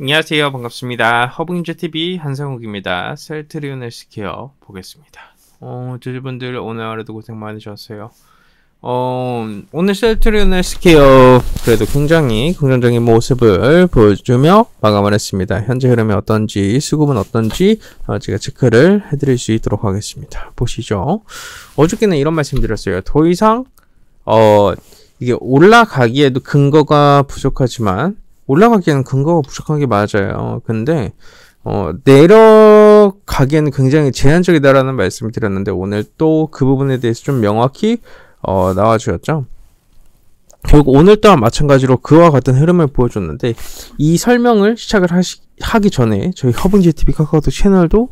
안녕하세요. 반갑습니다. 허브인제 t v 한상욱입니다. 셀트리온 헬스케어 보겠습니다. 어, 주주분들 오늘 하루도 고생 많으셨어요. 어, 오늘 셀트리온 헬스케어 그래도 굉장히 긍정적인 모습을 보여주며 마감을 했습니다. 현재 흐름이 어떤지, 수급은 어떤지 어, 제가 체크를 해드릴 수 있도록 하겠습니다. 보시죠. 어저께는 이런 말씀 드렸어요. 더 이상 어, 이게 올라가기에도 근거가 부족하지만 올라가기에는 근거가 부족한 게 맞아요. 근데 어, 내려가기에는 굉장히 제한적이다라는 말씀을 드렸는데 오늘 또 그 부분에 대해서 좀 명확히 어, 나와주셨죠 결국 오늘 또한 마찬가지로 그와 같은 흐름을 보여줬는데 이 설명을 시작을 하시, 하기 전에 저희 허브 j TV 카카오톡 채널도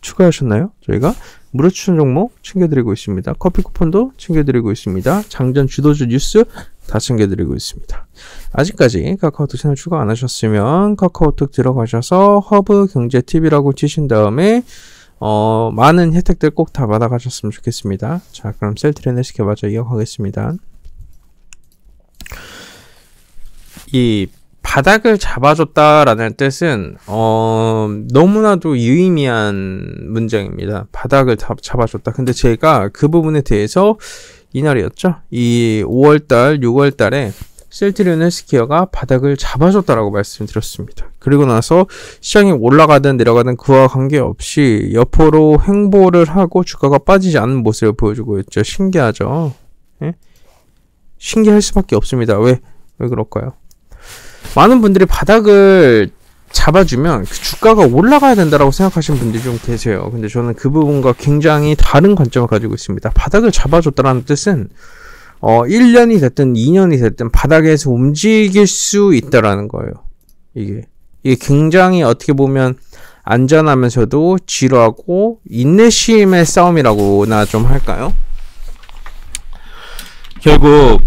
추가하셨나요? 저희가 무료 추천 종목 챙겨드리고 있습니다. 커피 쿠폰도 챙겨드리고 있습니다. 장전 주도주 뉴스 다 챙겨드리고 있습니다. 아직까지 카카오톡 채널 추가 안 하셨으면 카카오톡 들어가셔서 허브 경제 팁이라고 치신 다음에 어, 많은 혜택들 꼭 다 받아가셨으면 좋겠습니다. 자, 그럼 셀트레네스케 마저 이어가겠습니다. 이 가닥을 잡아줬다라는 뜻은 어, 너무나도 유의미한 문장입니다. 바닥을 잡아줬다. 근데 제가 그 부분에 대해서 이날이었죠. 이 5월달, 6월달에 셀트리온의스퀘어가 바닥을 잡아줬다라고 말씀드렸습니다. 그리고 나서 시장이 올라가든 내려가든 그와 관계없이 옆으로 횡보를 하고 주가가 빠지지 않는 모습을 보여주고 있죠. 신기하죠? 예? 신기할 수밖에 없습니다. 왜? 왜 그럴까요? 많은 분들이 바닥을 잡아주면 그 주가가 올라가야 된다라고 생각하시는 분들이 좀 계세요. 근데 저는 그 부분과 굉장히 다른 관점을 가지고 있습니다. 바닥을 잡아줬다는 뜻은 어 1년이 됐든 2년이 됐든 바닥에서 움직일 수 있다라는 거예요. 이게 이게 굉장히 어떻게 보면 안전하면서도 지루하고 인내심의 싸움이라고나 좀 할까요? 결국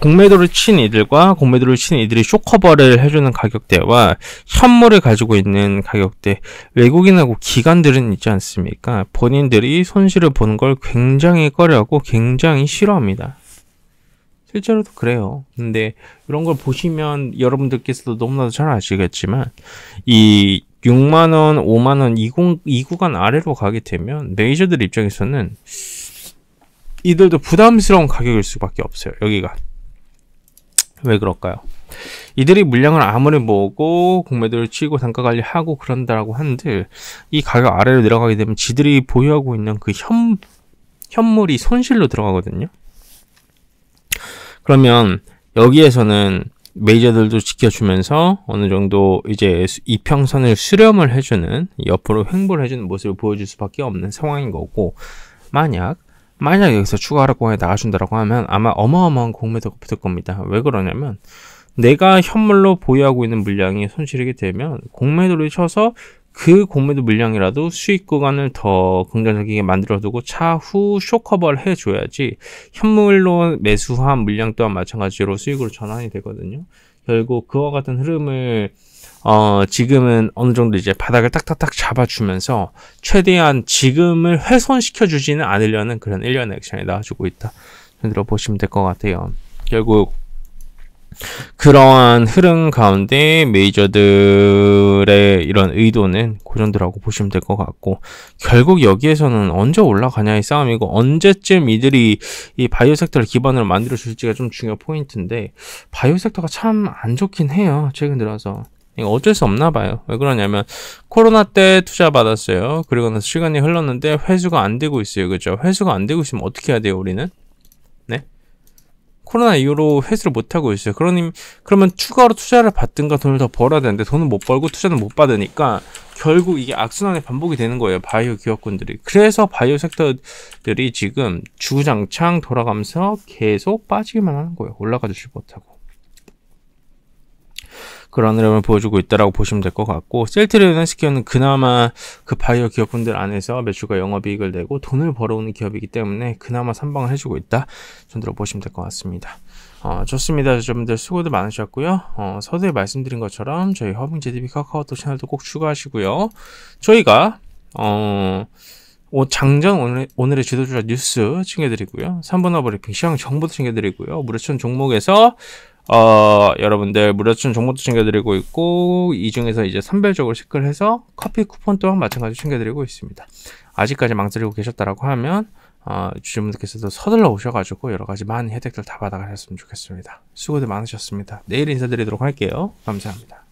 공매도를 친 이들과 공매도를 친 이들이 쇼커버를 해주는 가격대와 현물을 가지고 있는 가격대 외국인하고 기관들은 있지 않습니까? 본인들이 손실을 보는 걸 굉장히 꺼려하고 굉장히 싫어합니다. 실제로도 그래요. 근데 이런 걸 보시면 여러분들께서도 너무나도 잘 아시겠지만 이 6만원, 5만원 이 구간 아래로 가게 되면 매니저들 입장에서는 이들도 부담스러운 가격일 수밖에 없어요. 여기가 왜 그럴까요? 이들이 물량을 아무리 모으고 공매도를 치고 단가 관리하고 그런다라고 하는데 이 가격 아래로 내려가게 되면 지들이 보유하고 있는 그 현, 현물이 손실로 들어가거든요. 그러면 여기에서는 메이저들도 지켜주면서 어느 정도 이제 이평선을 수렴을 해주는 옆으로 횡보를 해주는 모습을 보여줄 수밖에 없는 상황인 거고 만약 만약 여기서 추가 하락 공에 나가준다라고 하면 아마 어마어마한 공매도가 붙을 겁니다. 왜 그러냐면 내가 현물로 보유하고 있는 물량이 손실이게 되면 공매도를 쳐서 그 공매도 물량이라도 수익 구간을 더 긍정적이게 만들어두고 차후 쇼커버를 해줘야지 현물로 매수한 물량 또한 마찬가지로 수익으로 전환이 되거든요. 결국 그와 같은 흐름을 어, 지금은 어느 정도 이제 바닥을 딱딱딱 잡아주면서 최대한 지금을 훼손시켜 주지는 않으려는 그런 일련의 액션이 나와주고 있다. 들어 보시면 될 것 같아요. 결국 그러한 흐름 가운데 메이저들의 이런 의도는 고전들하고 보시면 될 것 같고 결국 여기에서는 언제 올라가냐의 싸움이고 언제쯤 이들이 이 바이오 섹터를 기반으로 만들어 줄지가 좀 중요한 포인트인데 바이오 섹터가 참 안 좋긴 해요 최근 들어서 어쩔 수 없나 봐요. 왜 그러냐면 코로나 때 투자 받았어요. 그리고 나서 시간이 흘렀는데 회수가 안 되고 있어요. 그죠? 회수가 안 되고 있으면 어떻게 해야 돼요, 우리는? 코로나 이후로 회수를 못하고 있어요. 그러니, 그러면 추가로 투자를 받든가 돈을 더 벌어야 되는데 돈을못 벌고 투자는 못 받으니까 결국 이게 악순환의 반복이 되는 거예요. 바이오 기업군들이. 그래서 바이오 섹터들이 지금 주장창 돌아가면서 계속 빠지기만 하는 거예요. 올라가주지 못하고. 그런 흐름을 보여주고 있다라고 보시면 될 것 같고 셀트리온 스키어는 그나마 그 바이오 기업분들 안에서 매출과 영업이익을 내고 돈을 벌어오는 기업이기 때문에 그나마 선방을 해주고 있다 정도로 보시면될 것 같습니다. 어, 좋습니다. 여러분들 수고들 많으셨고요. 어, 서두에 말씀드린 것처럼 저희 허빙제 d v 카카오톡 채널도 꼭 추가하시고요. 저희가 어, 장전 오늘, 오늘의 지도주자 뉴스 챙겨드리고요. 3분화 브리핑 시황 정보도 챙겨드리고요. 무료천 종목에서 어, 여러분들 무료추천 정보도 챙겨드리고 있고 이 중에서 이제 선별적으로 체크 해서 커피 쿠폰 또한 마찬가지로 챙겨드리고 있습니다. 아직까지 망설이고 계셨다라고 하면 어, 주주분들께서도 서둘러 오셔가지고 여러 가지 많은 혜택들 다 받아가셨으면 좋겠습니다. 수고들 많으셨습니다. 내일 인사드리도록 할게요. 감사합니다.